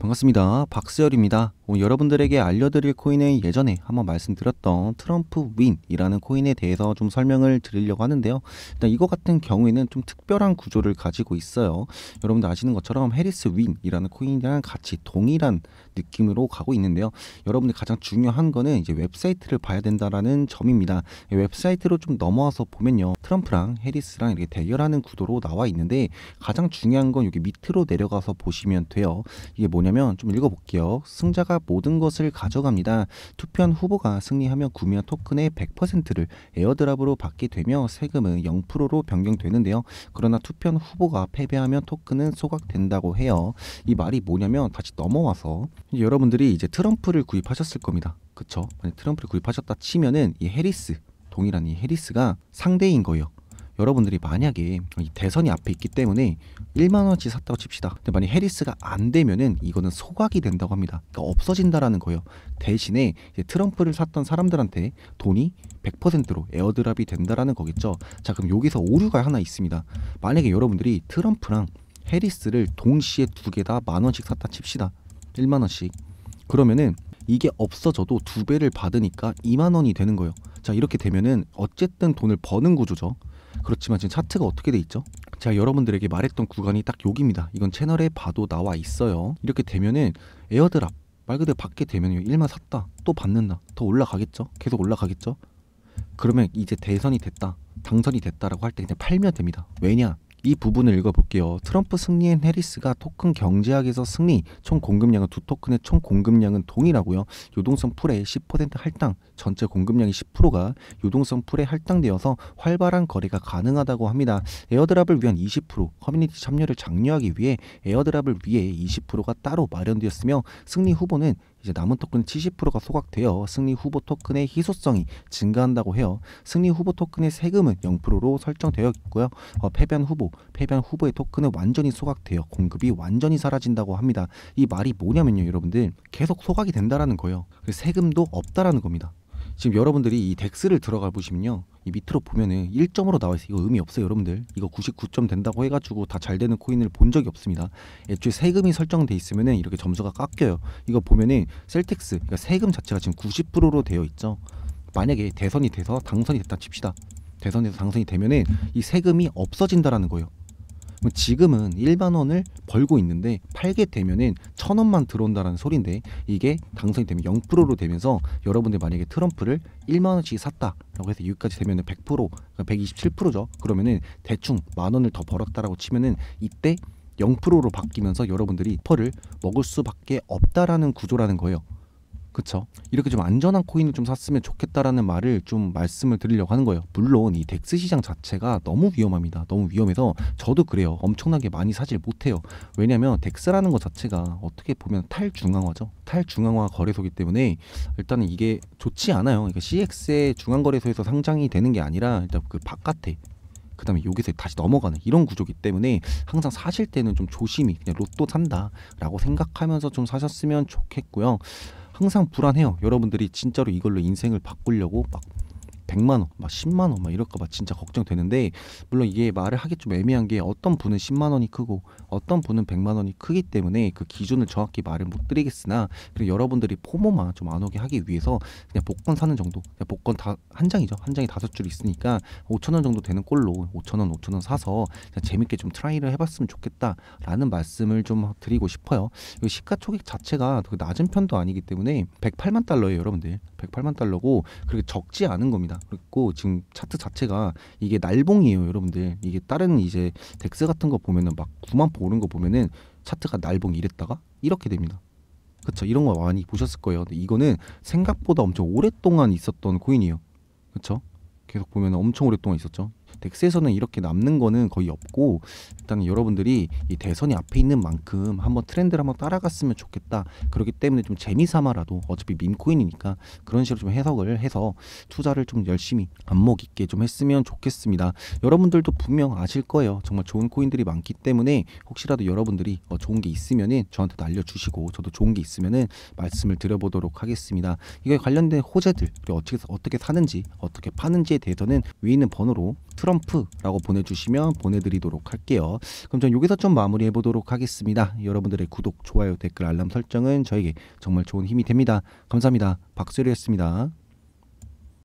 반갑습니다. 박세열입니다. 어, 여러분들에게 알려드릴 코인은 예전에 한번 말씀드렸던 트럼프 윈이라는 코인에 대해서 좀 설명을 드리려고 하는데요. 일단 이거 같은 경우에는 좀 특별한 구조를 가지고 있어요. 여러분들 아시는 것처럼 해리스 윈이라는 코인이랑 같이 동일한 느낌으로 가고 있는데요. 여러분들 가장 중요한 거는 이제 웹사이트를 봐야 된다라는 점입니다. 웹사이트로 좀 넘어와서 보면요. 트럼프랑 해리스랑 이렇게 대결하는 구도로 나와 있는데 가장 중요한 건 여기 밑으로 내려가서 보시면 돼요. 이게 뭐냐면 좀 읽어볼게요. 승자가 모든 것을 가져갑니다. 투표한 후보가 승리하면 구매한 토큰의 100%를 에어드랍으로 받게 되며 세금은 0%로 변경되는데요. 그러나 투표한 후보가 패배하면 토큰은 소각된다고 해요. 이 말이 뭐냐면 다시 넘어와서 여러분들이 이제 트럼프를 구입하셨을 겁니다. 그쵸? 만약 트럼프를 구입하셨다 치면은 이 해리스 동일한 이 해리스가 상대인 거예요. 여러분들이 만약에 대선이 앞에 있기 때문에 1만 원치 어 샀다고 칩시다. 근데 만약 해리스가 안 되면은 이거는 소각이 된다고 합니다. 그러니까 없어진다라는 거예요. 대신에 트럼프를 샀던 사람들한테 돈이 100%로 에어드랍이 된다라는 거겠죠. 자 그럼 여기서 오류가 하나 있습니다. 만약에 여러분들이 트럼프랑 해리스를 동시에 두 개다만 원씩 샀다 칩시다. 1만 원씩. 그러면은 이게 없어져도 두 배를 받으니까 2만 원이 되는 거예요. 자 이렇게 되면은 어쨌든 돈을 버는 구조죠. 그렇지만 지금 차트가 어떻게 돼 있죠? 제가 여러분들에게 말했던 구간이 딱 여기입니다. 이건 채널에 봐도 나와 있어요. 이렇게 되면은 에어드랍 말 그대로 받게 되면 1만 샀다 또 받는다 더 올라가겠죠? 계속 올라가겠죠? 그러면 이제 대선이 됐다 당선이 됐다라고 할 때 그냥 팔면 됩니다. 왜냐? 이 부분을 읽어볼게요. 트럼프 승리엔 해리스가 토큰 경제학에서 승리, 총 공급량은 두 토큰의 총 공급량은 동일하고요. 유동성 풀의 10% 할당, 전체 공급량의 10%가 유동성 풀에 할당되어서 활발한 거래가 가능하다고 합니다. 에어드랍을 위한 20%, 커뮤니티 참여를 장려하기 위해 에어드랍을 위해 20%가 따로 마련되었으며 승리 후보는 이제 남은 토큰 70%가 소각되어 승리 후보 토큰의 희소성이 증가한다고 해요. 승리 후보 토큰의 세금은 0%로 설정되어 있고요. 어, 패변 후보, 패변 후보의 토큰은 완전히 소각되어 공급이 완전히 사라진다고 합니다. 이 말이 뭐냐면요, 여러분들 계속 소각이 된다라는 거예요. 그 세금도 없다라는 겁니다. 지금 여러분들이 이 덱스를 들어가 보시면요. 이 밑으로 보면은 1점으로 나와 있어요. 이거 의미 없어요, 여러분들. 이거 99점 된다고 해가지고 다 잘 되는 코인을 본 적이 없습니다. 애초에 세금이 설정돼 있으면은 이렇게 점수가 깎여요. 이거 보면은 셀텍스, 그러니까 세금 자체가 지금 90%로 되어 있죠. 만약에 대선이 돼서 당선이 됐다 칩시다. 대선에서 당선이 되면은 이 세금이 없어진다라는 거예요. 뭐 지금은 1만 원을 벌고 있는데 팔게 되면은 천 원만 들어온다라는 소리인데 이게 당선이 되면 0%로 되면서 여러분들 만약에 트럼프를 1만 원씩 샀다라고 해서 여기까지 되면은 100% 127%죠. 그러니까 그러면은 대충 만 원을 더 벌었다라고 치면은 이때 0%로 바뀌면서 여러분들이 퍼를 먹을 수밖에 없다라는 구조라는 거예요. 그렇죠. 이렇게 좀 안전한 코인을 좀 샀으면 좋겠다라는 말을 좀 말씀을 드리려고 하는 거예요. 물론 이 덱스 시장 자체가 너무 위험합니다. 너무 위험해서 저도 그래요. 엄청나게 많이 사질 못해요. 왜냐하면 덱스라는 것 자체가 어떻게 보면 탈중앙화죠. 탈중앙화 거래소기 때문에 일단은 이게 좋지 않아요. 그러니까 CX의 중앙거래소에서 상장이 되는 게 아니라 일단 그 바깥에 그다음에 여기서 다시 넘어가는 이런 구조기 때문에 항상 사실 때는 좀 조심히 그냥 로또 산다라고 생각하면서 좀 사셨으면 좋겠고요. 항상 불안해요. 여러분들이 진짜로 이걸로 인생을 바꾸려고 막 100만 원, 막 10만 원 막 이럴까 봐 진짜 걱정되는데 물론 이게 말을 하기 좀 애매한 게 어떤 분은 10만 원이 크고 어떤 분은 100만 원이 크기 때문에 그 기준을 정확히 말을 못 드리겠으나 그리고 여러분들이 포모만 좀 안 오게 하기 위해서 그냥 복권 사는 정도 그냥 복권 다 한 장이죠 한 장에 다섯 줄 있으니까 5천 원 정도 되는 꼴로 5천 원 5천 원 사서 그냥 재밌게 좀 트라이를 해봤으면 좋겠다라는 말씀을 좀 드리고 싶어요 그 시가총액 자체가 낮은 편도 아니기 때문에 108만 달러예요 여러분들 108만 달러고 그렇게 적지 않은 겁니다. 그리고 지금 차트 자체가 이게 날봉이에요, 여러분들. 이게 다른 이제 덱스 같은 거 보면은 막 9만 포 오른 거 보면은 차트가 날봉 이랬다가 이렇게 됩니다. 그렇죠. 이런 거 많이 보셨을 거예요. 근데 이거는 생각보다 엄청 오랫동안 있었던 코인이에요. 그렇죠? 계속 보면 엄청 오랫동안 있었죠. 덱스에서는 이렇게 남는 거는 거의 없고 일단 여러분들이 이 대선이 앞에 있는 만큼 한번 트렌드를 한번 따라갔으면 좋겠다. 그렇기 때문에 좀 재미삼아라도 어차피 민코인이니까 그런 식으로 좀 해석을 해서 투자를 좀 열심히 안목 있게 좀 했으면 좋겠습니다. 여러분들도 분명 아실 거예요. 정말 좋은 코인들이 많기 때문에 혹시라도 여러분들이 어, 좋은 게 있으면은 저한테도 알려주시고 저도 좋은 게 있으면은 말씀을 드려보도록 하겠습니다. 이거에 관련된 호재들 어떻게 어떻게 사는지 어떻게 파는지에 대해서는 위에 있는 번호로 트럼프라고 보내주시면 보내드리도록 할게요. 그럼 전 여기서 좀 마무리해 보도록 하겠습니다. 여러분들의 구독, 좋아요, 댓글, 알람 설정은 저에게 정말 좋은 힘이 됩니다. 감사합니다. 박수리였습니다.